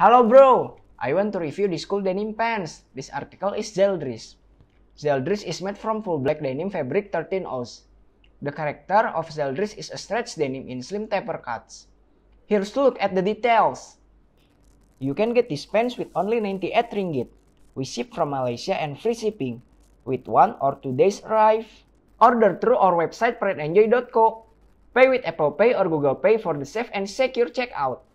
Halo bro, I want to review this cool denim pants. This article is Zeldris. Zeldris is made from full black denim fabric 13 oz. The character of Zeldris is a stretch denim in slim taper cuts. Here's to look at the details. You can get these pants with only 98 ringgit. We ship from Malaysia and free shipping. With one or two days arrive. Order through our website prideandjoy.co. Pay with Apple Pay or Google Pay for the safe and secure checkout.